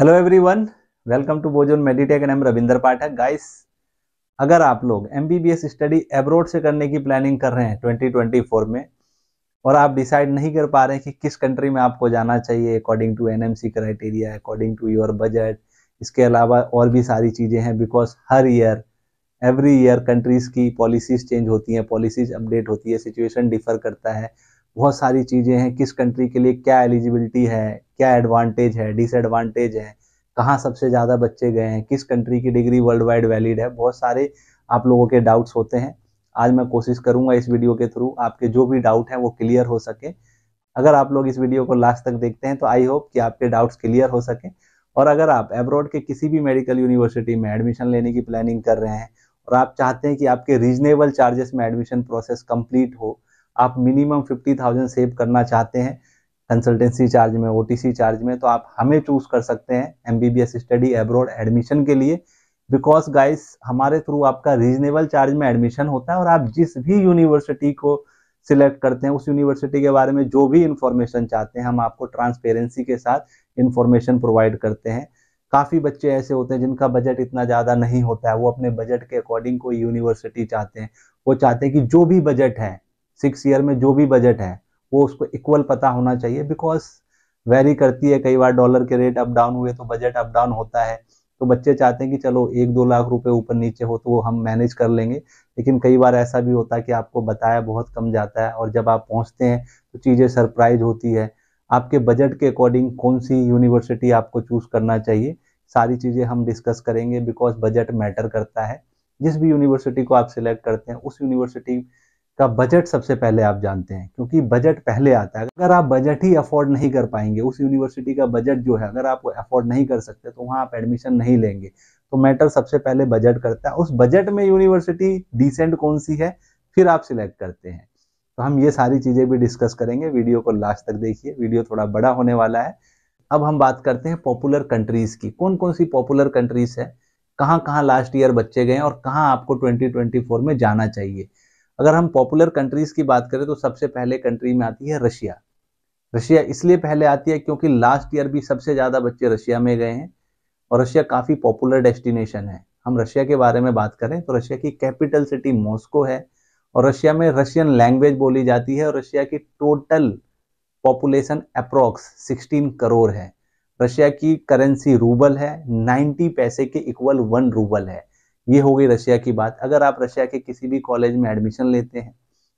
hello everyone welcome to Bozon Meditech and I'm Ravinder Pathak guys अगर आप लोग एम स्टडी एब्रोड से करने की प्लानिंग कर रहे हैं 2024 में और आप डिसाइड नहीं कर पा रहे हैं कि किस कंट्री में आपको जाना चाहिए according to NMC criteria according to your budget इसके अलावा और भी सारी चीज़ें हैं बिकॉज हर ईयर एवरी ईयर कंट्रीज़ की पॉलिसीज़ चेंज होती हैं पॉलिसीज़ अपडेट होती है सिचुएशन डिफर करता है बहुत सारी चीज़ें हैं किस कंट्री के लिए क्या एलिजिबिलिटी है क्या एडवांटेज है डिसएडवांटेज है कहाँ सबसे ज़्यादा बच्चे गए हैं किस कंट्री की डिग्री वर्ल्ड वाइड वैलिड है बहुत सारे आप लोगों के डाउट्स होते हैं आज मैं कोशिश करूंगा इस वीडियो के थ्रू आपके जो भी डाउट हैं वो क्लियर हो सके अगर आप लोग इस वीडियो को लास्ट तक देखते हैं तो आई होप कि आपके डाउट्स क्लियर हो सके और अगर आप एब्रॉड के किसी भी मेडिकल यूनिवर्सिटी में एडमिशन लेने की प्लानिंग कर रहे हैं और आप चाहते हैं कि आपके रीजनेबल चार्जेस में एडमिशन प्रोसेस कंप्लीट हो आप मिनिमम फिफ्टी थाउजेंड सेव करना चाहते हैं कंसल्टेंसी चार्ज में ओ चार्ज में तो आप हमें चूज कर सकते हैं एम स्टडी एब्रॉड एडमिशन के लिए बिकॉज गाइस हमारे थ्रू आपका रीजनेबल चार्ज में एडमिशन होता है और आप जिस भी यूनिवर्सिटी को सिलेक्ट करते हैं उस यूनिवर्सिटी के बारे में जो भी इंफॉर्मेशन चाहते हैं हम आपको ट्रांसपेरेंसी के साथ इंफॉर्मेशन प्रोवाइड करते हैं काफ़ी बच्चे ऐसे होते हैं जिनका बजट इतना ज़्यादा नहीं होता है वो अपने बजट के अकॉर्डिंग कोई यूनिवर्सिटी चाहते हैं वो चाहते हैं कि जो भी बजट है सिक्स ईयर में जो भी बजट है वो उसको इक्वल पता होना चाहिए बिकॉज वेरी करती है कई बार डॉलर के रेट अप डाउन हुए तो बजट अप डाउन होता है तो बच्चे चाहते हैं कि चलो एक दो लाख रुपए ऊपर नीचे हो तो वो हम मैनेज कर लेंगे लेकिन कई बार ऐसा भी होता है कि आपको बताया बहुत कम जाता है और जब आप पहुंचते हैं तो चीज़ें सरप्राइज होती है आपके बजट के अकॉर्डिंग कौन सी यूनिवर्सिटी आपको चूज़ करना चाहिए सारी चीज़ें हम डिस्कस करेंगे बिकॉज बजट मैटर करता है जिस भी यूनिवर्सिटी को आप सिलेक्ट करते हैं उस यूनिवर्सिटी का बजट सबसे पहले आप जानते हैं क्योंकि बजट पहले आता है अगर आप बजट ही अफोर्ड नहीं कर पाएंगे उस यूनिवर्सिटी का बजट जो है अगर आप अफोर्ड नहीं कर सकते तो वहाँ आप एडमिशन नहीं लेंगे तो मैटर सबसे पहले बजट करता है उस बजट में यूनिवर्सिटी डिसेंट कौन सी है फिर आप सिलेक्ट करते हैं तो हम ये सारी चीज़ें भी डिस्कस करेंगे वीडियो को लास्ट तक देखिए वीडियो थोड़ा बड़ा होने वाला है अब हम बात करते हैं पॉपुलर कंट्रीज़ की कौन कौन सी पॉपुलर कंट्रीज़ है कहाँ कहाँ लास्ट ईयर बच्चे गए और कहाँ आपको 2024 में जाना चाहिए अगर हम पॉपुलर कंट्रीज की बात करें तो सबसे पहले कंट्री में आती है रशिया रशिया इसलिए पहले आती है क्योंकि लास्ट ईयर भी सबसे ज़्यादा बच्चे रशिया में गए हैं और रशिया काफ़ी पॉपुलर डेस्टिनेशन है हम रशिया के बारे में बात करें तो रशिया की कैपिटल सिटी मॉस्को है और रशिया में रशियन लैंग्वेज बोली जाती है और रशिया की टोटल पॉपुलेशन अप्रोक्स 16 करोड़ है रशिया की करेंसी रूबल है 90 पैसे के इक्वल वन रूबल है ये हो गई रशिया की बात अगर आप रशिया के किसी भी कॉलेज में एडमिशन लेते हैं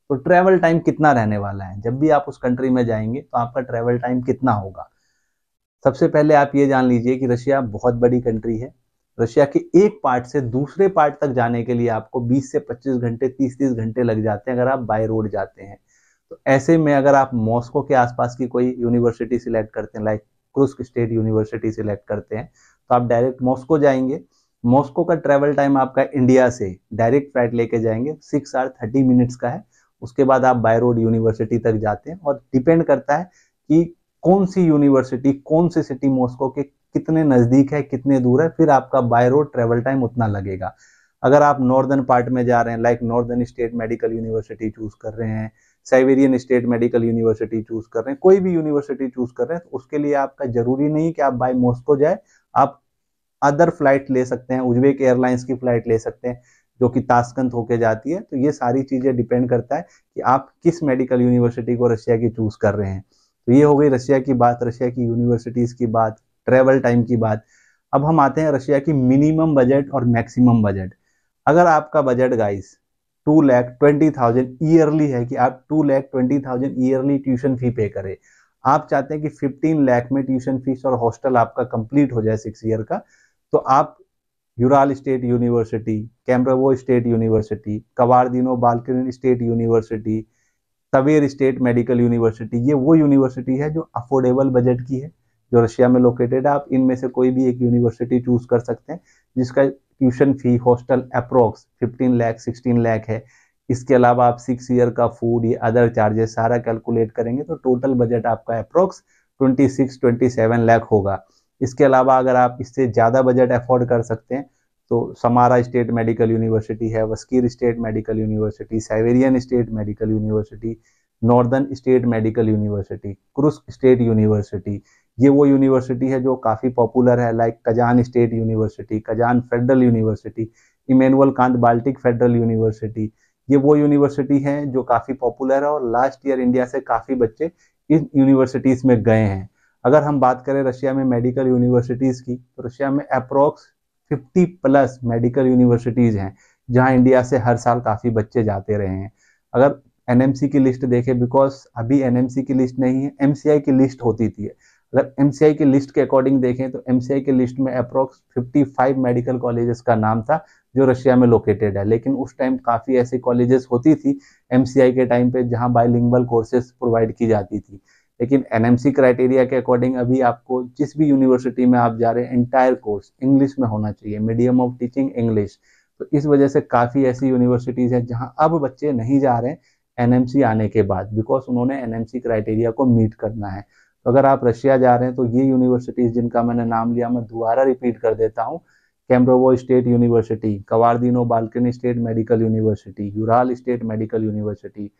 तो ट्रैवल टाइम कितना रहने वाला है जब भी आप उस कंट्री में जाएंगे तो आपका ट्रैवल टाइम कितना होगा सबसे पहले आप ये जान लीजिए कि रशिया बहुत बड़ी कंट्री है रशिया के एक पार्ट से दूसरे पार्ट तक जाने के लिए आपको 20 से 25 घंटे 30-30 घंटे लग जाते हैं अगर आप बाय रोड जाते हैं तो ऐसे में अगर आप मॉस्को के आसपास की कोई यूनिवर्सिटी सिलेक्ट करते हैं like Kursk state university select करते हैं तो आप डायरेक्ट मॉस्को जाएंगे मॉस्को का ट्रेवल टाइम आपका इंडिया से डायरेक्ट फ्लाइट लेके जाएंगे सिक्स आर थर्टी मिनट्स का है उसके बाद आप बाय रोड यूनिवर्सिटी तक जाते हैं और डिपेंड करता है कि कौन सी यूनिवर्सिटी कौन सी सिटी मॉस्को के कितने नज़दीक है कितने दूर है फिर आपका बाय रोड ट्रेवल टाइम उतना लगेगा अगर आप नॉर्दर्न पार्ट में जा रहे हैं like northern state medical university choose कर रहे हैं Siberian state medical university choose कर रहे हैं कोई भी यूनिवर्सिटी चूज कर रहे हैं तो उसके लिए आपका जरूरी नहीं कि आप बाय मॉस्को जाए आप अदर फ्लाइट ले सकते हैं उज्बेक एयरलाइंस की फ्लाइट ले सकते हैं जो कि ताशकंद होके जाती है तो ये सारी चीज़ें डिपेंड करता है कि आप किस मेडिकल यूनिवर्सिटी को रशिया की चूज़ कर रहे हैं तो ये हो गई रशिया की बात रशिया की यूनिवर्सिटीज़ की बात ट्रेवल टाइम की बात अब हम आते हैं रशिया की मिनिमम बजट और मैक्सिमम बजट अगर आपका budget guys two lakh twenty thousand yearly है कि आप two lakh twenty thousand yearly tuition fee pay करें आप चाहते हैं कि फिफ्टीन लैख में ट्यूशन फीस और हॉस्टल आपका कंप्लीट हो जाए सिक्स ईयर का तो आप Ural state university Kemerovo state university Kabardino Balkarian state university Tver state medical university ये वो यूनिवर्सिटी है जो अफोर्डेबल बजट की है जो रशिया में लोकेटेड है आप इनमें से कोई भी एक यूनिवर्सिटी चूज कर सकते हैं जिसका tuition fee hostel approx 15 lakh 16 lakh है इसके अलावा आप सिक्स ईयर का फूड या अदर चार्जेस सारा कैलकुलेट करेंगे तो टोटल बजट आपका अप्रोक्स 26 27 लाख होगा इसके अलावा अगर आप इससे ज़्यादा बजट अफोर्ड कर सकते हैं तो समारा स्टेट मेडिकल यूनिवर्सिटी है Bashkir state medical university Siberian state medical university northern state medical university Kursk state university ये वो यूनिवर्सिटी है जो काफ़ी पॉपुलर है like Kazan state university Kazan federal university Immanuel Kant Baltic federal university ये वो university है जो काफ़ी पॉपुलर है और लास्ट ईयर इंडिया से काफ़ी बच्चे इन यूनिवर्सिटीज़ में गए हैं अगर हम बात करें रशिया में मेडिकल यूनिवर्सिटीज़ की तो रशिया में अप्रोक्स 50 प्लस मेडिकल यूनिवर्सिटीज़ हैं जहां इंडिया से हर साल काफ़ी बच्चे जाते रहे हैं अगर एन की लिस्ट देखें बिकॉज अभी एन की लिस्ट नहीं है एम की लिस्ट होती थी अगर एम की लिस्ट के अकॉर्डिंग देखें तो एम की लिस्ट में अप्रोक्स 55 मेडिकल कॉलेजेस का नाम था जो रशिया में लोकेटेड है लेकिन उस टाइम काफ़ी ऐसे कॉलेजेस होती थी एम के टाइम पे जहाँ बायलिंगल कोर्सेज प्रोवाइड की जाती थी लेकिन एनएमसी क्राइटेरिया के अकॉर्डिंग अभी आपको जिस भी यूनिवर्सिटी में आप जा रहे हैं एंटायर कोर्स इंग्लिश में होना चाहिए मीडियम ऑफ टीचिंग इंग्लिश तो इस वजह से काफ़ी ऐसी यूनिवर्सिटीज़ हैं जहां अब बच्चे नहीं जा रहे एनएमसी आने के बाद बिकॉज उन्होंने एनएमसी क्राइटेरिया को मीट करना है तो अगर आप रशिया जा रहे हैं तो ये यूनिवर्सिटीज़ जिनका मैंने नाम लिया मैं दोबारा रिपीट कर देता हूँ Kemerovo state university Kabardino Balkarian state medical university Ural state medical university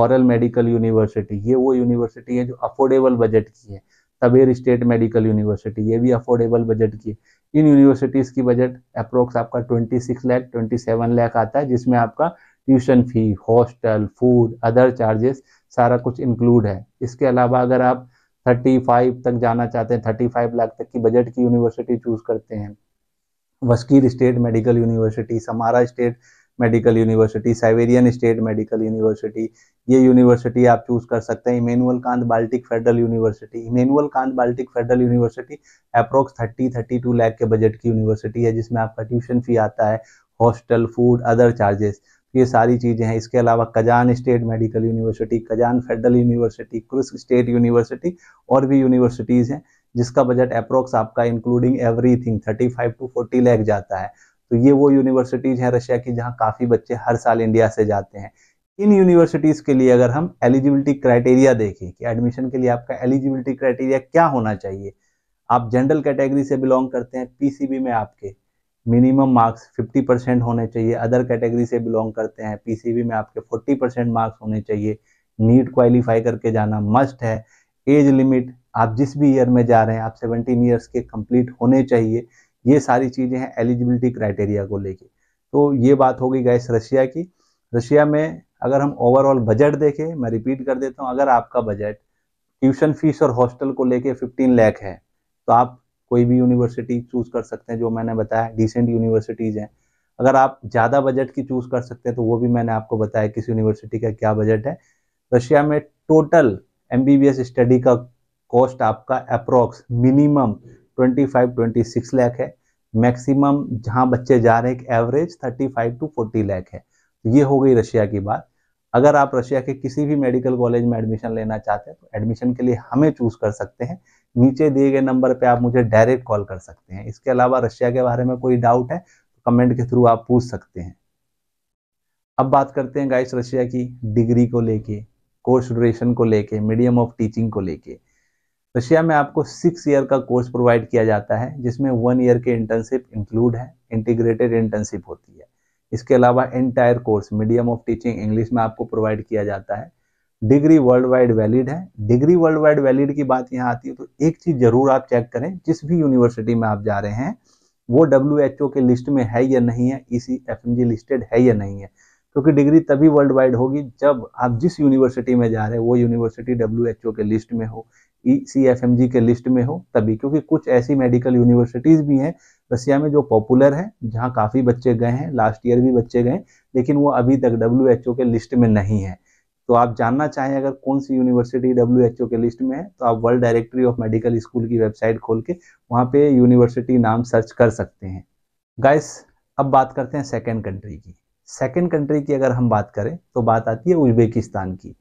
Orel medical university ये वो यूनिवर्सिटी है जो अफोर्डेबल बजट की है तबेर स्टेट मेडिकल यूनिवर्सिटी ये भी अफोर्डेबल बजट की है इन यूनिवर्सिटीज़ की बजट अप्रोक्स आपका twenty six lakh twenty seven lakh आता है जिसमें आपका tuition fee hostel food other charges सारा कुछ इंक्लूड है इसके अलावा अगर आप थर्टी फाइव तक जाना चाहते हैं थर्टी फाइव लाख तक की बजट की यूनिवर्सिटी चूज़ करते हैं Bashkir state medical university Samara state medical university Siberian state medical university ये यूनिवर्सिटी आप चूज कर सकते हैं Immanuel Kant Baltic federal university Immanuel Kant Baltic federal university approx thirty thirty two lakh के budget की university है जिसमें आपका ट्यूशन फी आता है हॉस्टल फूड अदर चार्जेस ये सारी चीज़ें हैं इसके अलावा Kazan state medical university Kazan federal university Kursk state university और भी यूनिवर्सिटीज़ हैं जिसका बजट अप्रोक्स आपका इंक्लूडिंग एवरीथिंग 35 टू 40 लाख जाता है तो ये वो यूनिवर्सिटीज हैं रशिया की जहाँ काफ़ी बच्चे हर साल इंडिया से जाते हैं इन यूनिवर्सिटीज़ के लिए अगर हम एलिजिबिलिटी क्राइटेरिया देखें कि एडमिशन के लिए आपका एलिजिबिलिटी क्राइटेरिया क्या होना चाहिए आप जनरल कैटेगरी से बिलोंग करते हैं पीसीबी में आपके मिनिमम मार्क्स 50 परसेंट होने चाहिए अदर कैटेगरी से बिलोंग करते हैं पीसीबी में आपके 40 परसेंट मार्क्स होने चाहिए नीट क्वालिफाई करके जाना मस्ट है एज लिमिट आप जिस भी ईयर में जा रहे हैं आप 17 ईयर्स के कंप्लीट होने चाहिए ये सारी चीज़ें हैं एलिजिबिलिटी क्राइटेरिया को लेके तो ये बात हो गई गैस रशिया की रशिया में अगर हम ओवरऑल बजट देखें मैं रिपीट कर देता हूँ अगर आपका बजट ट्यूशन फीस और हॉस्टल को लेके 15 लाख है तो आप कोई भी यूनिवर्सिटी चूज़ कर सकते हैं जो मैंने बताया डिसेंट यूनिवर्सिटीज़ हैं अगर आप ज़्यादा बजट की चूज़ कर सकते हैं तो वो भी मैंने आपको बताया किस यूनिवर्सिटी का क्या बजट है रशिया में टोटल एम स्टडी का कॉस्ट आपका approx minimum twenty five twenty six lakh है मैक्सिमम जहां बच्चे जा रहे हैं एक average five to forty lakh है तो ये हो गई रशिया की बात अगर आप रशिया के किसी भी मेडिकल कॉलेज में एडमिशन लेना चाहते हैं तो एडमिशन के लिए हमें चूज कर सकते हैं नीचे दिए गए नंबर पे आप मुझे डायरेक्ट कॉल कर सकते हैं इसके अलावा रशिया के बारे में कोई डाउट है तो कमेंट के थ्रू आप पूछ सकते हैं अब बात करते हैं गाइस रशिया की डिग्री को लेके कोर्स ड्यूरेशन को लेके मीडियम ऑफ टीचिंग को लेके रशिया में आपको सिक्स ईयर का कोर्स प्रोवाइड किया जाता है जिसमें वन ईयर के इंटर्नशिप इंक्लूड है इंटीग्रेटेड इंटर्नशिप होती है इसके अलावा entire course medium of teaching English में आपको प्रोवाइड किया जाता है डिग्री वर्ल्ड वाइड वैलिड है डिग्री वर्ल्ड वाइड वैलिड की बात यहाँ आती है तो एक चीज़ ज़रूर आप चेक करें जिस भी यूनिवर्सिटी में आप जा रहे हैं वो डब्ल्यू के लिस्ट में है या नहीं है इसी एफ लिस्टेड है या नहीं है क्योंकि डिग्री तभी वर्ल्ड वाइड होगी जब आप जिस यूनिवर्सिटी में जा रहे हैं वो यूनिवर्सिटी डब्ल्यू के लिस्ट में हो ई सी एफ एम जी के लिस्ट में हो तभी क्योंकि कुछ ऐसी मेडिकल यूनिवर्सिटीज़ भी हैं रसिया में जो पॉपुलर हैं जहां काफ़ी बच्चे गए हैं लास्ट ईयर भी बच्चे गए लेकिन वो अभी तक डब्ल्यू एच ओ के लिस्ट में नहीं है तो आप जानना चाहें अगर कौन सी यूनिवर्सिटी डब्ल्यू एच ओ के लिस्ट में है तो आप world directory of medical school की वेबसाइट खोल के वहाँ पे यूनिवर्सिटी नाम सर्च कर सकते हैं गाइस अब बात करते हैं सेकेंड कंट्री की सेकेंड कंट्री की अगर हम बात करें तो बात आती है उज्बेकिस्तान की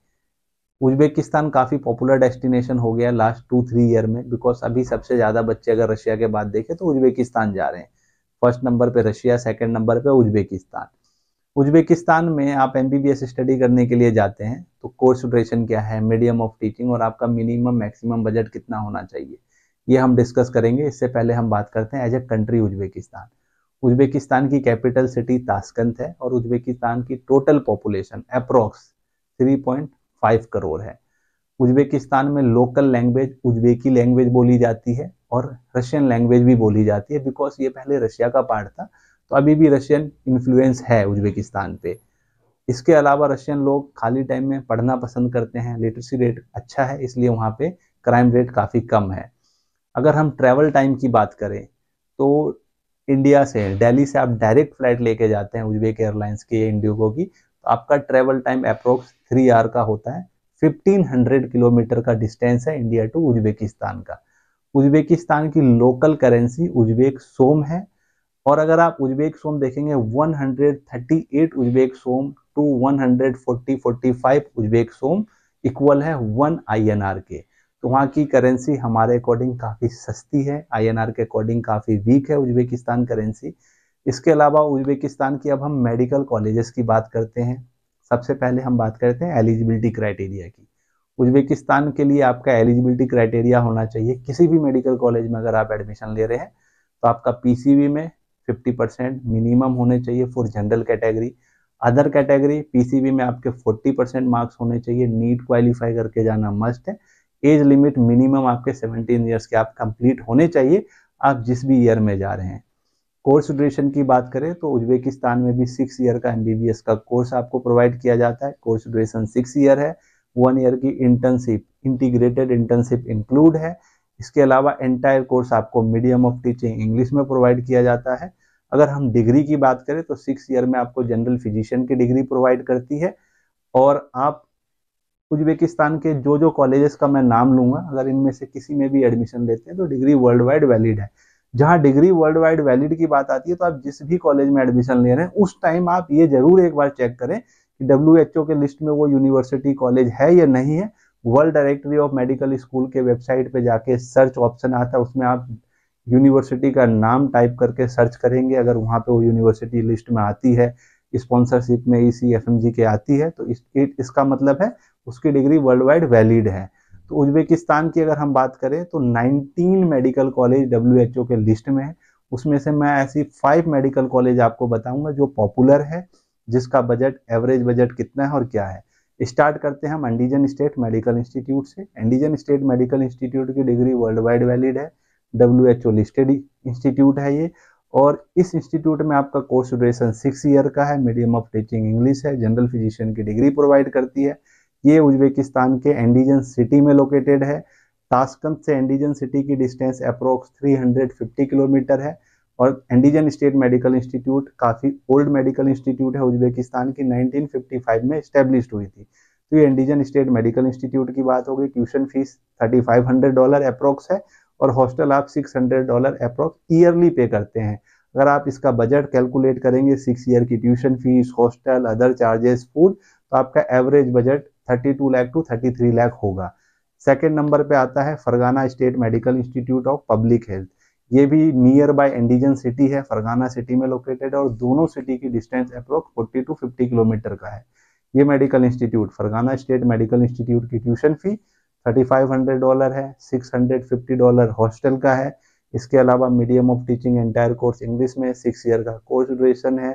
उज्बेकिस्तान काफ़ी पॉपुलर डेस्टिनेशन हो गया लास्ट टू थ्री ईयर में बिकॉज अभी सबसे ज़्यादा बच्चे अगर रशिया के बाद देखें तो उज्बेकिस्तान जा रहे हैं फर्स्ट नंबर पे रशिया सेकंड नंबर पे उज्बेकिस्तान उज्बेकिस्तान में आप एम स्टडी करने के लिए जाते हैं तो कोर्स ड्यूरेशन क्या है मीडियम ऑफ टीचिंग और आपका मिनिमम मैक्सिमम बजट कितना होना चाहिए ये हम डिस्कस करेंगे इससे पहले हम बात करते हैं as a country Uzbekistan Uzbekistan की कैपिटल सिटी ताशकंद है और उज्बेकिस्तान की total population approx three point five crore है उज्बेकिस्तान में लोकल लैंग्वेज उज्बेकी लैंग्वेज बोली जाती है और रशियन लैंग्वेज भी बोली जाती है बिकॉज ये पहले रशिया का पार्ट था तो अभी भी रशियन इन्फ्लुएंस है उज्बेकिस्तान पे इसके अलावा रशियन लोग खाली टाइम में पढ़ना पसंद करते हैं लिटरेसी रेट अच्छा है इसलिए वहाँ पे क्राइम रेट काफ़ी कम है अगर हम ट्रैवल टाइम की बात करें तो इंडिया से दिल्ली से आप डायरेक्ट फ्लाइट लेके जाते हैं उज्बेक एयरलाइंस की इंडिगो की तो आपका travel time approx three hour का होता है 1500 किलोमीटर का डिस्टेंस है इंडिया टू उज्बेकिस्तान का उज्बेकिस्तान की लोकल करेंसी उज्बेक सोम है और अगर आप उज्बेक सोम देखेंगे 138 Uzbek som to 140 45 Uzbek som equal है वन आईएनआर के तो वहाँ की करेंसी हमारे अकॉर्डिंग काफ़ी सस्ती है आईएनआर के अकॉर्डिंग काफ़ी वीक है उज्बेकिस्तान करेंसी इसके अलावा उज्बेकिस्तान की अब हम मेडिकल कॉलेजेस की बात करते हैं सबसे पहले हम बात करते हैं एलिजिबिलिटी क्राइटेरिया की उज्बेकिस्तान के लिए आपका एलिजिबिलिटी क्राइटेरिया होना चाहिए किसी भी मेडिकल कॉलेज में अगर आप एडमिशन ले रहे हैं तो आपका पीसीबी में 50 परसेंट मिनिमम होने चाहिए for general category other category PCB में आपके 40 परसेंट मार्क्स होने चाहिए नीट क्वालिफाई करके जाना मस्ट है एज लिमिट मिनिमम आपके 17 ईयर्स के आप कंप्लीट होने चाहिए आप जिस भी ईयर में जा रहे हैं कोर्स ड्यूरेशन की बात करें तो उज्बेकिस्तान में भी सिक्स ईयर का एम का कोर्स आपको प्रोवाइड किया जाता है कोर्स ड्यूरेशन सिक्स ईयर है वन ईयर की इंटर्नशिप इंटीग्रेटेड इंटर्नशिप इंक्लूड है इसके अलावा एंटायर कोर्स आपको मीडियम ऑफ टीचिंग इंग्लिश में प्रोवाइड किया जाता है अगर हम डिग्री की बात करें तो सिक्स ईयर में आपको जनरल फिजिशियन की डिग्री प्रोवाइड करती है और आप उज्बेकिस्तान के जो जो कॉलेजेस का मैं नाम लूंगा अगर इनमें से किसी में भी एडमिशन लेते हैं तो डिग्री वर्ल्ड वाइड वैलिड है जहाँ डिग्री वर्ल्ड वाइड वैलिड की बात आती है तो आप जिस भी कॉलेज में एडमिशन ले रहे हैं उस टाइम आप ये जरूर एक बार चेक करें कि डब्ल्यू के लिस्ट में वो यूनिवर्सिटी कॉलेज है या नहीं है world directory of medical school के वेबसाइट पे जाके सर्च ऑप्शन आता है उसमें आप यूनिवर्सिटी का नाम टाइप करके सर्च करेंगे अगर वहाँ पे वो यूनिवर्सिटी लिस्ट में आती है स्पॉन्सरशिप में ई सी एफ एम जी के आती है तो इस, इसका मतलब है उसकी डिग्री वर्ल्ड वाइड वैलिड है तो उज्बेकिस्तान की अगर हम बात करें तो 19 मेडिकल कॉलेज डब्ल्यू के लिस्ट में है उसमें से मैं ऐसी फाइव मेडिकल कॉलेज आपको बताऊंगा जो पॉपुलर है जिसका बजट एवरेज बजट कितना है और क्या है स्टार्ट करते हैं हम एंडीजन स्टेट मेडिकल इंस्टीट्यूट से एंडीजन स्टेट मेडिकल इंस्टीट्यूट की डिग्री वर्ल्ड वाइड वैलिड है W H O listed institute है ये और इस इंस्टीट्यूट में आपका कोर्स ड्यूरेशन सिक्स ईयर का है मीडियम ऑफ टीचिंग इंग्लिश है जनरल फिजिशियन की डिग्री प्रोवाइड करती है ये उज्बेकिस्तान के एंडीजन सिटी में लोकेटेड है ताशकंद से एंडीजन सिटी की डिस्टेंस अप्रोक्स 350 किलोमीटर है और एंडीजन स्टेट मेडिकल इंस्टीट्यूट काफ़ी ओल्ड मेडिकल इंस्टीट्यूट है उज्बेकिस्तान की 1955 में स्टेब्लिश हुई थी तो ये एंडीजन स्टेट मेडिकल इंस्टीट्यूट की बात होगी tuition fees thirty dollar approx है और हॉस्टल आप सिक्स डॉलर अप्रोक्स ईयरली पे करते हैं अगर आप इसका बजट कैलकुलेट करेंगे सिक्स ईयर की tuition fees hostel other charges food तो आपका average budget thirty two lakh to thirty three lakh होगा सेकेंड नंबर पे आता है Fergana state medical institute of public health ये भी नियर बाय एंडीजन सिटी है फरगाना सिटी में लोकेटेड और दोनों सिटी की डिस्टेंस अप्रोक्स 40 टू 50 किलोमीटर का है ये medical institute Fergana state medical institute की ट्यूशन फी 3500 डॉलर है 650 डॉलर हॉस्टल का है इसके अलावा medium of teaching entire course English में सिक्स ईयर का कोर्स ड्यूरेशन है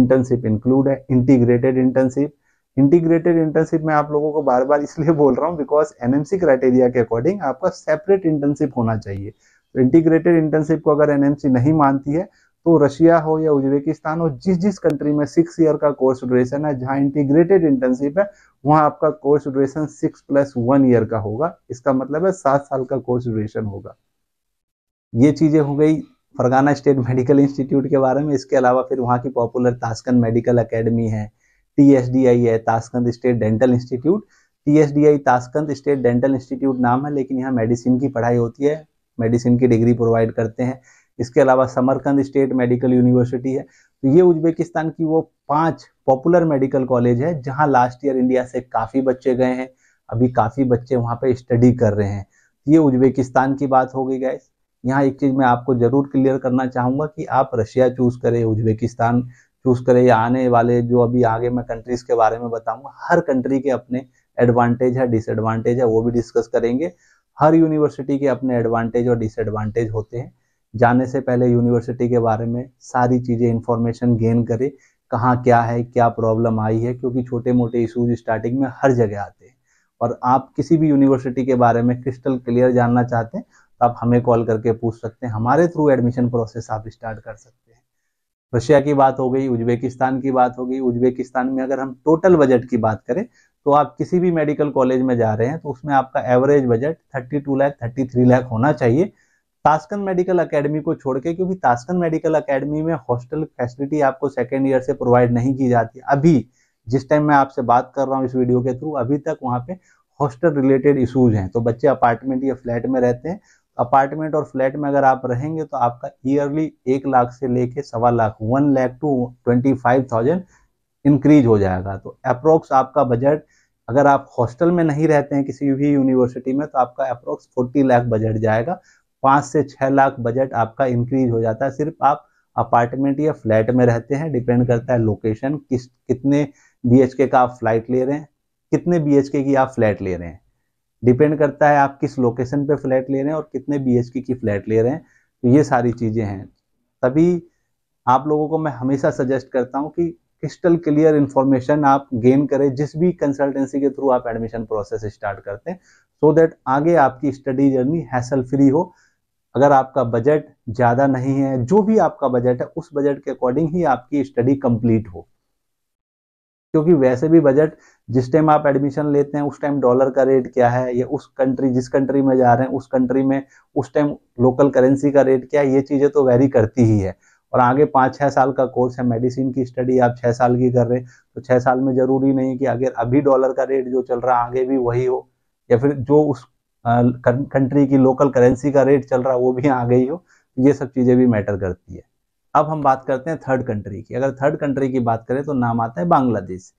इंटर्नशिप इंक्लूड है इंटीग्रेटेड इंटर्नशिप इंटीग्रेटेड इंटर्नशिप में आप लोगों को बार बार इसलिए बोल रहा हूँ बिकॉज एनएमसी क्राइटेरिया के अकॉर्डिंग आपका सेपरेट इंटर्नशिप होना चाहिए तो इंटीग्रेटेड इंटर्नशिप को अगर एनएमसी नहीं मानती है तो रशिया हो या उज्बेकिस्तान हो जिस जिस कंट्री में सिक्स ईयर का कोर्स ड्यूरेशन है जहाँ इंटीग्रेटेड इंटर्नशिप है वहाँ आपका course duration six plus one year का होगा इसका मतलब है सात साल का कोर्स ड्यूरेशन होगा ये चीज़ें हो गई फरगाना स्टेट मेडिकल इंस्टीट्यूट के बारे में इसके अलावा फिर वहाँ की पॉपुलर तास्कन मेडिकल अकेडमी है टीएसडीआई है Tashkent state dental institute TSDI Tashkent state dental institute नाम है लेकिन यहाँ मेडिसिन की पढ़ाई होती है मेडिसिन की डिग्री प्रोवाइड करते हैं इसके अलावा समरकंद स्टेट मेडिकल यूनिवर्सिटी है तो ये उज्बेकिस्तान की वो पांच पॉपुलर मेडिकल कॉलेज है जहाँ लास्ट ईयर इंडिया से काफ़ी बच्चे गए हैं अभी काफ़ी बच्चे वहाँ पे स्टडी कर रहे हैं तो ये उज्बेकिस्तान की बात हो गई गैस यहाँ एक चीज़ मैं आपको ज़रूर क्लियर करना चाहूंगा कि आप रशिया चूज़ करें उज्बेकिस्तान चूज करें या आने वाले जो अभी आगे मैं कंट्रीज के बारे में बताऊंगा हर कंट्री के अपने एडवांटेज है डिसएडवांटेज है वो भी डिस्कस करेंगे हर यूनिवर्सिटी के अपने एडवांटेज और डिसएडवांटेज होते हैं जाने से पहले यूनिवर्सिटी के बारे में सारी चीज़ें इंफॉर्मेशन गेन करें कहाँ क्या है क्या प्रॉब्लम आई है क्योंकि छोटे मोटे इशूज स्टार्टिंग में हर जगह आते हैं और आप किसी भी यूनिवर्सिटी के बारे में क्रिस्टल क्लियर जानना चाहते हैं तो आप हमें कॉल करके पूछ सकते हैं हमारे थ्रू एडमिशन प्रोसेस आप स्टार्ट कर सकते हैं रशिया की बात हो गई उज्बेकिस्तान की बात हो गई उज्बेकिस्तान में अगर हम टोटल बजट की बात करें तो आप किसी भी मेडिकल कॉलेज में जा रहे हैं तो उसमें आपका average budget thirty two lakh thirty three lakh होना चाहिए तास्कन मेडिकल अकेडमी को छोड़ के क्योंकि तास्कन मेडिकल अकेडमी में हॉस्टल फैसिलिटी आपको सेकेंड ईयर से प्रोवाइड नहीं की जाती अभी जिस टाइम मैं आपसे बात कर रहा हूँ इस वीडियो के थ्रू अभी तक वहाँ पे हॉस्टल रिलेटेड इशूज हैं तो बच्चे अपार्टमेंट या फ्लैट में रहते हैं अपार्टमेंट और फ्लैट में अगर आप रहेंगे तो आपका ईयरली एक लाख से लेके सवा lakh one lakh to twenty five thousand increase हो जाएगा तो अप्रोक्स आपका बजट अगर आप हॉस्टल में नहीं रहते हैं किसी भी यूनिवर्सिटी में तो आपका अप्रोक्स फोर्टी लाख बजट जाएगा पाँच से छः लाख बजट आपका इंक्रीज हो जाता है सिर्फ आप अपार्टमेंट या फ्लैट में रहते हैं डिपेंड करता है लोकेशन किस कितने बी का आप फ्लाइट ले रहे हैं कितने बी की आप फ्लैट ले रहे हैं डिपेंड करता है आप किस लोकेशन पे फ्लैट ले रहे हैं और कितने बीएचके की फ्लैट ले रहे हैं तो ये सारी चीज़ें हैं तभी आप लोगों को मैं हमेशा सजेस्ट करता हूँ कि क्रिस्टल क्लियर इन्फॉर्मेशन आप गेन करें जिस भी कंसल्टेंसी के थ्रू आप एडमिशन प्रोसेस स्टार्ट करते हैं सो so दैट आगे आपकी स्टडी जर्नी हैसल फ्री हो अगर आपका बजट ज़्यादा नहीं है जो भी आपका बजट है उस बजट के अकॉर्डिंग ही आपकी स्टडी कंप्लीट हो क्योंकि वैसे भी बजट जिस टाइम आप एडमिशन लेते हैं उस टाइम डॉलर का रेट क्या है या उस कंट्री जिस कंट्री में जा रहे हैं उस कंट्री में उस टाइम लोकल करेंसी का रेट क्या है ये चीज़ें तो वेरी करती ही है और आगे पाँच छः साल का कोर्स है मेडिसिन की स्टडी आप छः साल की कर रहे हैं तो छह साल में ज़रूरी नहीं कि अगर अभी डॉलर का रेट जो चल रहा है आगे भी वही हो या फिर जो उस कंट्री की लोकल करेंसी का रेट चल रहा है वो भी आगे ही हो तो ये सब चीज़ें भी मैटर करती है अब हम बात करते हैं थर्ड कंट्री की अगर थर्ड कंट्री की बात करें तो नाम आता है बांग्लादेश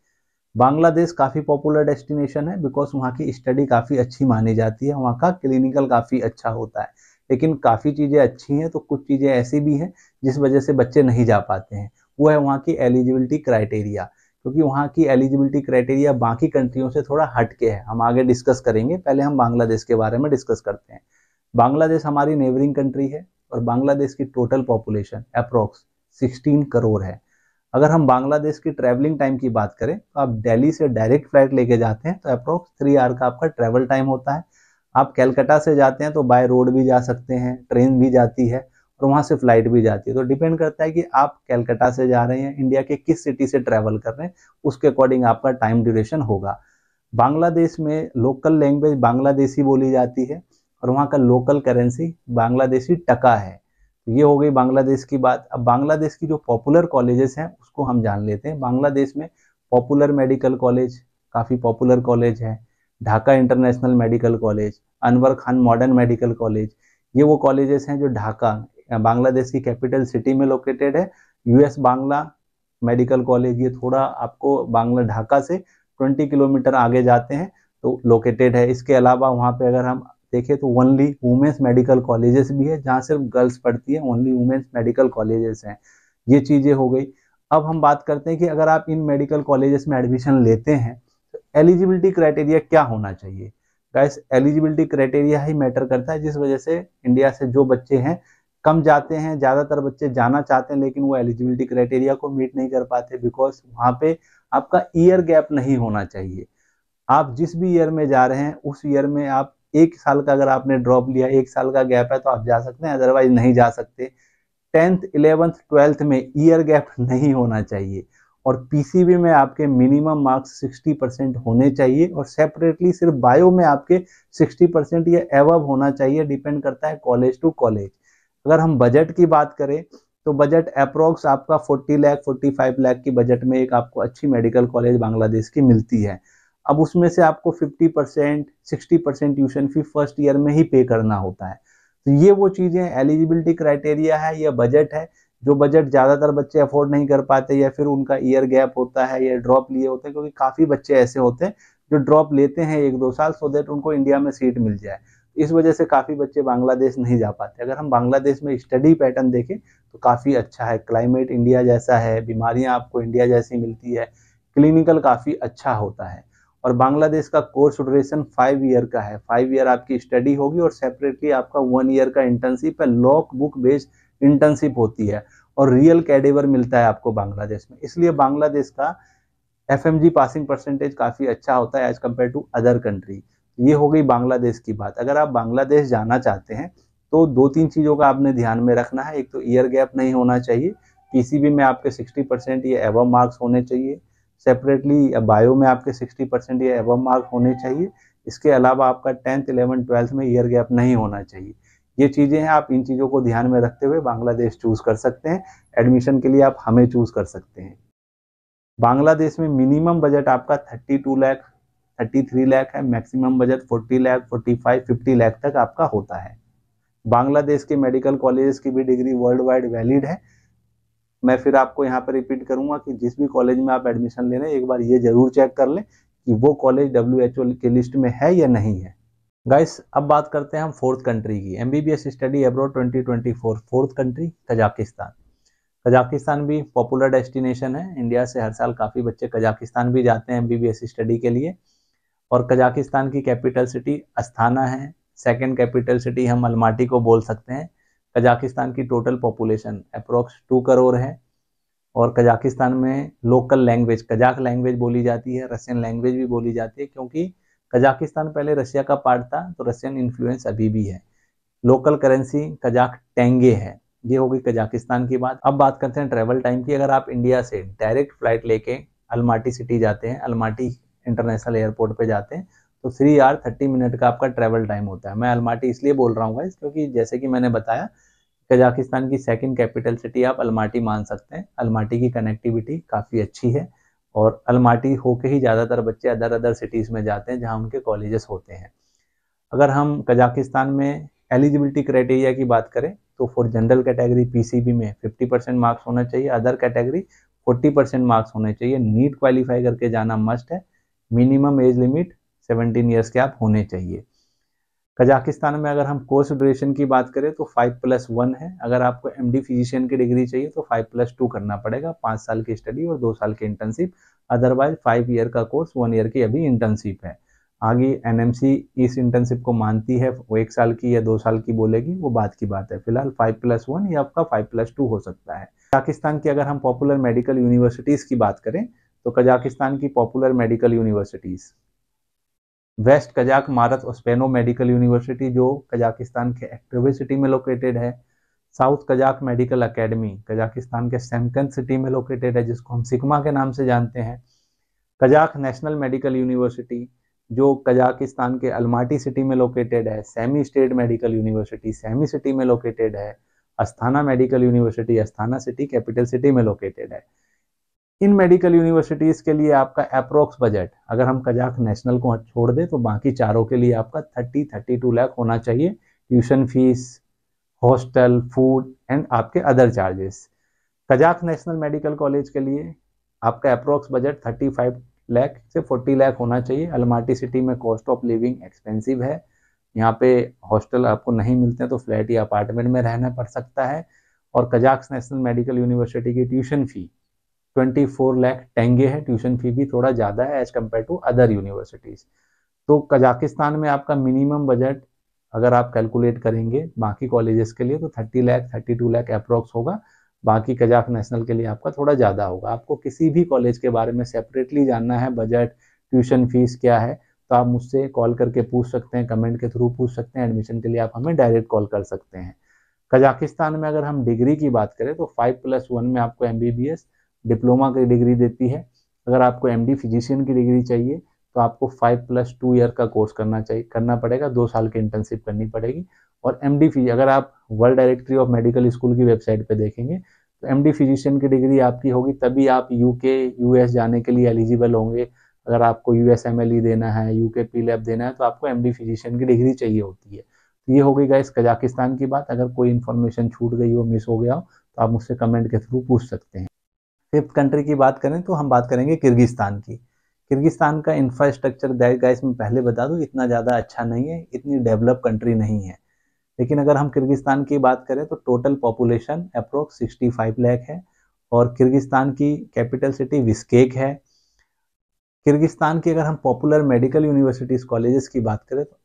बांग्लादेश काफ़ी पॉपुलर डेस्टिनेशन है बिकॉज वहाँ की स्टडी काफ़ी अच्छी मानी जाती है वहाँ का क्लिनिकल काफ़ी अच्छा होता है लेकिन काफ़ी चीज़ें अच्छी हैं तो कुछ चीज़ें ऐसी भी हैं जिस वजह से बच्चे नहीं जा पाते हैं वो है वहाँ की एलिजिबिलिटी क्राइटेरिया क्योंकि वहाँ की एलिजिबिलिटी क्राइटेरिया बाकी कंट्रियों से थोड़ा हटके है हम आगे डिस्कस करेंगे पहले हम बांग्लादेश के बारे में डिस्कस करते हैं बांग्लादेश हमारी नेबरिंग कंट्री है और बांग्लादेश की टोटल पॉपुलेशन अप्रोक्स 16 करोड़ है अगर हम बांग्लादेश की ट्रैवलिंग टाइम की बात करें तो आप दिल्ली से डायरेक्ट फ्लाइट लेके जाते हैं तो अप्रोक्स थ्री आवर का आपका ट्रैवल टाइम होता है आप कैलकाटा से जाते हैं तो बाय रोड भी जा सकते हैं ट्रेन भी जाती है और वहाँ से फ्लाइट भी जाती है तो डिपेंड करता है कि आप कैलकाटा से जा रहे हैं इंडिया के किस सिटी से ट्रैवल कर रहे हैं उसके अकॉर्डिंग आपका टाइम ड्यूरेशन होगा बांग्लादेश में लोकल लैंग्वेज बांग्लादेशी बोली जाती है और वहाँ का लोकल करेंसी बांग्लादेशी टका है तो ये हो गई बांग्लादेश की बात अब बांग्लादेश की जो पॉपुलर कॉलेजेस हैं उसको हम जान लेते हैं बांग्लादेश में पॉपुलर मेडिकल कॉलेज काफ़ी पॉपुलर कॉलेज है Dhaka international medical college Anwar Khan modern medical college ये वो कॉलेजेस हैं जो ढाका बांग्लादेश की कैपिटल सिटी में लोकेटेड है यूएस बांग्ला मेडिकल कॉलेज ये थोड़ा आपको बांग्ला ढाका से 20 किलोमीटर आगे जाते हैं तो लोकेटेड है इसके अलावा वहाँ पे अगर हम देखें तो ओनली वुमेंस मेडिकल कॉलेजेस भी है जहाँ सिर्फ गर्ल्स पढ़ती है ओनली वुमेंस मेडिकल कॉलेजेस हैं ये चीज़ें हो गई अब हम बात करते हैं कि अगर आप इन मेडिकल कॉलेजेस में एडमिशन लेते हैं तो एलिजिबिलिटी क्राइटेरिया क्या होना चाहिए गाइस एलिजिबिलिटी क्राइटेरिया ही मैटर करता है जिस वजह से इंडिया से जो बच्चे हैं कम जाते हैं ज़्यादातर बच्चे जाना चाहते हैं लेकिन वो एलिजिबिलिटी क्राइटेरिया को मीट नहीं कर पाते बिकॉज वहाँ पे आपका ईयर गैप नहीं होना चाहिए आप जिस भी ईयर में जा रहे हैं उस ईयर में आप एक साल का अगर आपने ड्रॉप लिया एक साल का गैप है तो आप जा सकते हैं अदरवाइज नहीं जा सकते टेंथ इलेवंथ ट्वेल्थ में ईयर गैप नहीं होना चाहिए और पीसीबी में आपके मिनिमम मार्क्स 60 परसेंट होने चाहिए और सेपरेटली सिर्फ बायो में आपके 60 परसेंट या एवब होना चाहिए डिपेंड करता है कॉलेज टू कॉलेज अगर हम बजट की बात करें तो बजट अप्रोक्स आपका 40 लाख 45 लाख की बजट में एक आपको अच्छी मेडिकल कॉलेज बांग्लादेश की मिलती है अब उसमें से आपको 50 percent sixty percent tuition fee first year में ही पे करना होता है तो ये वो चीज़ें एलिजिबिलिटी क्राइटेरिया है या बजट है जो बजट ज़्यादातर बच्चे अफोर्ड नहीं कर पाते या फिर उनका ईयर गैप होता है या ड्रॉप लिए होते हैं क्योंकि काफ़ी बच्चे ऐसे होते हैं जो ड्रॉप लेते हैं एक दो साल सो देट उनको इंडिया में सीट मिल जाए इस वजह से काफ़ी बच्चे बांग्लादेश नहीं जा पाते अगर हम बांग्लादेश में स्टडी पैटर्न देखें तो काफ़ी अच्छा है क्लाइमेट इंडिया जैसा है बीमारियाँ आपको इंडिया जैसी मिलती है क्लिनिकल काफ़ी अच्छा होता है और बांग्लादेश का कोर्स ड्यूरेशन फाइव ईयर का है फाइव ईयर आपकी स्टडी होगी और सेपरेटली आपका वन ईयर का इंटर्नशिप है लॉक बुक बेस्ड इंटर्नशिप होती है और रियल कैडेवर मिलता है आपको बांग्लादेश में इसलिए बांग्लादेश का एफ पासिंग परसेंटेज काफ़ी अच्छा होता है as compare to other country ये हो गई बांग्लादेश की बात अगर आप बांग्लादेश जाना चाहते हैं तो दो तीन चीज़ों का आपने ध्यान में रखना है एक तो ईयर गैप नहीं होना चाहिए पीसीबी में आपके 60 परसेंट ये एवं मार्क्स होने चाहिए सेपरेटली बायो में आपके 60 परसेंट या एवम मार्क होने चाहिए इसके अलावा आपका टेंथ इलेवंथ ट्वेल्थ में ईयर गैप नहीं होना चाहिए ये चीज़ें हैं आप इन चीज़ों को ध्यान में रखते हुए बांग्लादेश चूज़ कर सकते हैं एडमिशन के लिए आप हमें चूज़ कर सकते हैं बांग्लादेश में मिनिमम बजट आपका thirty two lakh thirty three lakh है maximum budget forty lakh forty five fifty lakh तक आपका होता है बांग्लादेश के मेडिकल कॉलेज की भी डिग्री वर्ल्ड वाइड वैलिड है मैं फिर आपको यहाँ पर रिपीट करूंगा कि जिस भी कॉलेज में आप एडमिशन ले रहे हैं एक बार ये जरूर चेक कर लें कि वो कॉलेज डब्ल्यू के लिस्ट में है या नहीं है गाइस अब बात करते हैं हम फोर्थ कंट्री की M B B S study abroad twenty twenty four fourth country Kazakhstan Kazakhstan भी पॉपुलर डेस्टिनेशन है इंडिया से हर साल काफ़ी बच्चे कजाकिस्तान भी जाते हैं M B B S study के लिए और कजाकिस्तान की कैपिटल सिटी अस्थाना है सेकेंड कैपिटल सिटी हम अलमाटी को बोल सकते हैं कजाकिस्तान की total population approx two crore है और कजाकिस्तान में लोकल लैंग्वेज कजाक लैंग्वेज बोली जाती है रशियन लैंग्वेज भी बोली जाती है क्योंकि कजाकिस्तान पहले रशिया का पार्ट था तो रशियन इन्फ्लुएंस अभी भी है लोकल करेंसी कजाक टेंगे है ये होगी कजाकिस्तान की बात अब बात करते हैं ट्रेवल टाइम की अगर आप इंडिया से डायरेक्ट फ्लाइट लेके अलमाटी सिटी जाते हैं अलमाटी इंटरनेशनल एयरपोर्ट पे जाते हैं तो थ्री आर थर्टी मिनट का आपका ट्रेवल टाइम होता है मैं अलमाटी इसलिए बोल रहा हूँ गाइज क्योंकि जैसे कि मैंने बताया कजाकिस्तान की सेकंड कैपिटल सिटी आप अलमाटी मान सकते हैं अलमाटी की कनेक्टिविटी काफ़ी अच्छी है और अलमाटी होके ही ज़्यादातर बच्चे अदर अदर सिटीज़ में जाते हैं जहाँ उनके कॉलेजेस होते हैं अगर हम कजाकिस्तान में एलिजिबिलिटी क्राइटेरिया की बात करें तो फॉर जनरल कैटेगरी पीसीबी में 50 परसेंट मार्क्स होना चाहिए अदर कैटेगरी 40 परसेंट मार्क्स होने चाहिए नीट क्वालिफाई करके जाना मस्ट है minimum age limit seventeen years के आप होने चाहिए कजाकिस्तान में अगर हम कोर्स ड्यूरेशन की बात करें तो फाइव प्लस वन है अगर आपको एम डी फिजिशियन की डिग्री चाहिए तो फाइव प्लस टू करना पड़ेगा पाँच साल की स्टडी और दो साल की इंटर्नशिप अदरवाइज फाइव ईयर का कोर्स वन ईयर की अभी इंटर्नशिप है आगे सी इस इंटर्नशिप को मानती है वो एक साल की या दो साल की बोलेगी वो बात की बात है फिलहाल फाइव प्लस वन या आपका फाइव प्लस टू हो सकता है कजाकिस्तान की अगर हम पॉपुलर मेडिकल यूनिवर्सिटीज़ की बात करें तो कजाकिस्तान की popular medical universities West Kazakh Marat Ospanov medical university जो कजाकिस्तान के एक्टिवे सिटी में लोकेटेड है south Kazakh medical academy Kazakhstan के सेमकन सिटी में लोकेटेड है जिसको हम सिकमा के नाम से जानते हैं कजाक नेशनल मेडिकल यूनिवर्सिटी जो कजाकिस्तान के अलमाटी सिटी में लोकेटेड है Semey state medical university Semey city में लोकेटेड है Astana medical university Astana city capital city में लोकेटेड है इन मेडिकल यूनिवर्सिटीज़ के लिए आपका अप्रोक्स बजट अगर हम कजाक नेशनल को छोड़ दें तो बाकी चारों के लिए आपका थर्टी थर्टी टू लैख होना चाहिए tuition fees hostel food and आपके other charges Kazakh national medical college के लिए आपका approx budget thirty five lakh से फोर्टी लैख होना चाहिए अलमाटी सिटी में कॉस्ट ऑफ लिविंग एक्सपेंसिव है यहाँ पे हॉस्टल आपको नहीं मिलते हैं तो फ्लैट या अपार्टमेंट में रहना पड़ सकता है और कजाक्स नेशनल मेडिकल यूनिवर्सिटी की tuition fee twenty four lakh tenge है ट्यूशन फी भी थोड़ा ज़्यादा है as compare to other universities तो कजाकिस्तान में आपका मिनिमम बजट अगर आप कैलकुलेट करेंगे बाकी कॉलेजेस के लिए तो thirty lakh thirty two lakh approx होगा बाकी कजाक नेशनल के लिए आपका थोड़ा ज़्यादा होगा आपको किसी भी कॉलेज के बारे में सेपरेटली जानना है बजट ट्यूशन फीस क्या है तो आप मुझसे कॉल करके पूछ सकते हैं कमेंट के थ्रू पूछ सकते हैं एडमिशन के लिए आप हमें डायरेक्ट कॉल कर सकते हैं कजाकिस्तान में अगर हम डिग्री की बात करें तो फाइव प्लस वन में आपको M B B S diploma की डिग्री देती है अगर आपको एम डी फिजिशियन की डिग्री चाहिए तो आपको फाइव प्लस टू ईयर का कोर्स करना चाहिए करना पड़ेगा दो साल की इंटर्नशिप करनी पड़ेगी और एम डी फिज अगर आप world directory of medical school की वेबसाइट पर देखेंगे तो एम डी फिजिशियन की डिग्री आपकी होगी तभी आप यू के यू एस जाने के लिए एलिजिबल होंगे अगर आपको U S M L E देना है यू के पी लैब देना है तो आपको एम डी फिजिशियन की डिग्री चाहिए होती है तो ये हो गई गाइस कजाकिस्तान की बात अगर कोई इन्फॉर्मेशन छूट गई हो मिस हो गया हो तो आप मुझसे कमेंट के थ्रू पूछ सकते हैं फिफ्थ कंट्री की बात करें तो हम बात करेंगे किर्गिस्तान की किर्गिस्तान का इंफ्रास्ट्रक्चर गाइस मैं पहले बता दूँ इतना ज़्यादा अच्छा नहीं है इतनी डेवलप कंट्री नहीं है लेकिन अगर हम किर्गिस्तान की बात करें तो टोटल पॉपुलेशन अप्रोक्स 65 लाख है और किर्गिस्तान की कैपिटल सिटी विस्केक है किर्गिस्तान की अगर हम पॉपुलर मेडिकल यूनिवर्सिटीज़ कॉलेजेस की बात करें तो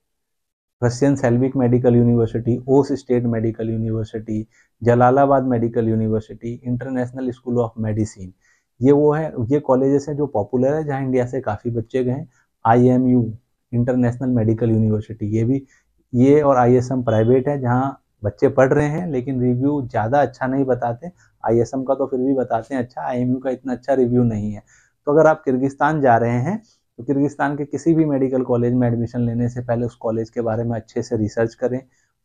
Russian Slavic medical university Osh state medical university Jalalabad medical university international school of medicine ये वो है ये कॉलेजेस हैं जो पॉपुलर है जहाँ इंडिया से काफ़ी बच्चे गए I M U international medical university ये भी ये और आई एस एम प्राइवेट है जहाँ बच्चे पढ़ रहे हैं लेकिन रिव्यू ज़्यादा अच्छा नहीं बताते आई एस एम का तो फिर भी बताते हैं अच्छा आई एम यू का इतना अच्छा रिव्यू नहीं है तो अगर आप किर्गिस्तान जा रहे हैं तो किर्गिस्तान के किसी भी मेडिकल कॉलेज में एडमिशन लेने से पहले उस कॉलेज के बारे में अच्छे से रिसर्च करें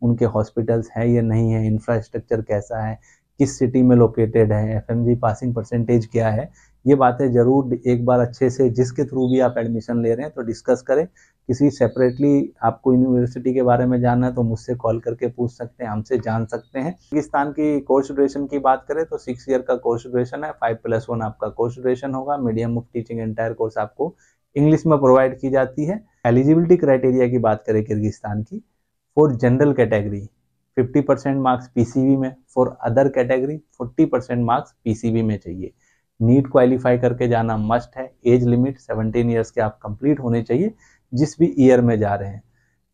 उनके हॉस्पिटल्स हैं या नहीं है इंफ्रास्ट्रक्चर कैसा है किस सिटी में लोकेटेड है एफ पासिंग परसेंटेज क्या है ये बातें ज़रूर एक बार अच्छे से जिसके थ्रू भी आप एडमिशन ले रहे हैं तो डिस्कस करें किसी सेपरेटली आपको यूनिवर्सिटी के बारे में जानना है तो मुझसे कॉल करके पूछ सकते हैं हमसे जान सकते हैं किर्गिस्तान की कोर्स ड्यूरेशन की बात करें तो सिक्स ईयर का कोर्स ड्यूरेशन है फाइव प्लस वन आपका कोर्स ड्यूरेशन होगा medium of teaching entire course आपको इंग्लिश में प्रोवाइड की जाती है एलिजिबिलिटी क्राइटेरिया की बात करें किर्गिस्तान की for general category 50 percent marks PCB में for other category 40 percent marks PCB में चाहिए नीट क्वालिफाई करके जाना मस्ट है एज लिमिट 17 ईयर्स के आप कंप्लीट होने चाहिए जिस भी ईयर में जा रहे हैं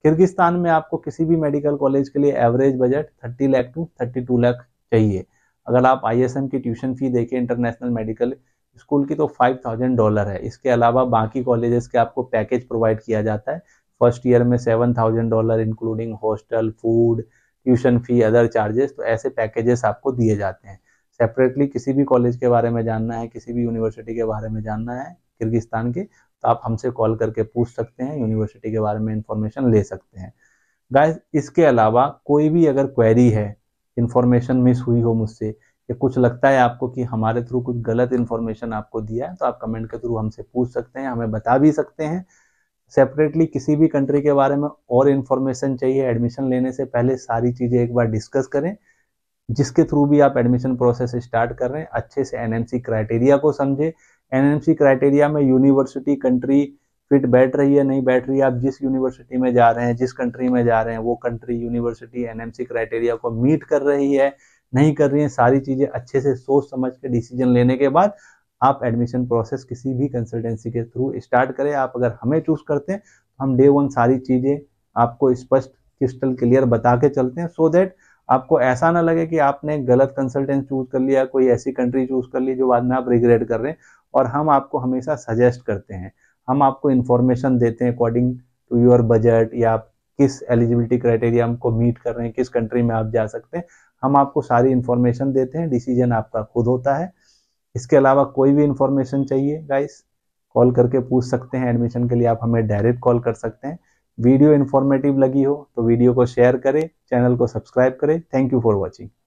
किर्गिस्तान में आपको किसी भी मेडिकल कॉलेज के लिए average budget thirty lakh to two lakh चाहिए अगर आप आई की ट्यूशन फी देखें इंटरनेशनल मेडिकल स्कूल की तो फाइव थाउजेंड डॉलर है इसके अलावा बाकी कॉलेजेस के आपको पैकेज प्रोवाइड किया जाता है फर्स्ट ईयर में seven thousand dollar including hostel food tuition fee other charges तो ऐसे पैकेजेस आपको दिए जाते हैं सेपरेटली किसी भी कॉलेज के बारे में जानना है किसी भी यूनिवर्सिटी के बारे में जानना है किर्गिस्तान के तो आप हमसे कॉल करके पूछ सकते हैं यूनिवर्सिटी के बारे में इंफॉर्मेशन ले सकते हैं गाइस इसके अलावा कोई भी अगर क्वेरी है इन्फॉर्मेशन मिस हुई हो मुझसे या कुछ लगता है आपको कि हमारे थ्रू कुछ गलत इन्फॉर्मेशन आपको दिया है तो आप कमेंट के थ्रू हमसे पूछ सकते हैं हमें बता भी सकते हैं सेपरेटली किसी भी कंट्री के बारे में और इन्फॉर्मेशन चाहिए एडमिशन लेने से पहले सारी चीज़ें एक बार डिस्कस करें जिसके थ्रू भी आप एडमिशन प्रोसेस स्टार्ट कर रहे हैं अच्छे से एन क्राइटेरिया को समझें एनएमसी क्राइटेरिया में यूनिवर्सिटी कंट्री फिट बैठ रही है नहीं बैठ रही है आप जिस यूनिवर्सिटी में जा रहे हैं जिस कंट्री में जा रहे हैं वो कंट्री यूनिवर्सिटी एनएमसी क्राइटेरिया को मीट कर रही है नहीं कर रही है सारी चीज़ें अच्छे से सोच समझ के डिसीजन लेने के बाद आप एडमिशन प्रोसेस किसी भी कंसल्टेंसी के थ्रू स्टार्ट करें आप अगर हमें चूज करते हैं तो हम डे वन सारी चीज़ें आपको स्पष्ट क्रिस्टल क्लियर बता के चलते हैं सो so देट आपको ऐसा ना लगे कि आपने गलत कंसल्टेंस चूज कर लिया कोई ऐसी कंट्री चूज कर ली जो बाद में आप रिग्रेट कर रहे हैं और हम आपको हमेशा सजेस्ट करते हैं हम आपको इन्फॉर्मेशन देते हैं अकॉर्डिंग टू योर बजट या किस एलिजिबिलिटी क्राइटेरिया हमको मीट कर रहे हैं किस कंट्री में आप जा सकते हैं हम आपको सारी इन्फॉर्मेशन देते हैं डिसीजन आपका खुद होता है इसके अलावा कोई भी इन्फॉर्मेशन चाहिए गाइस कॉल करके पूछ सकते हैं एडमिशन के लिए आप हमें डायरेक्ट कॉल कर सकते हैं वीडियो इन्फॉर्मेटिव लगी हो तो वीडियो को शेयर करें चैनल को सब्सक्राइब करें थैंक यू फॉर वॉचिंग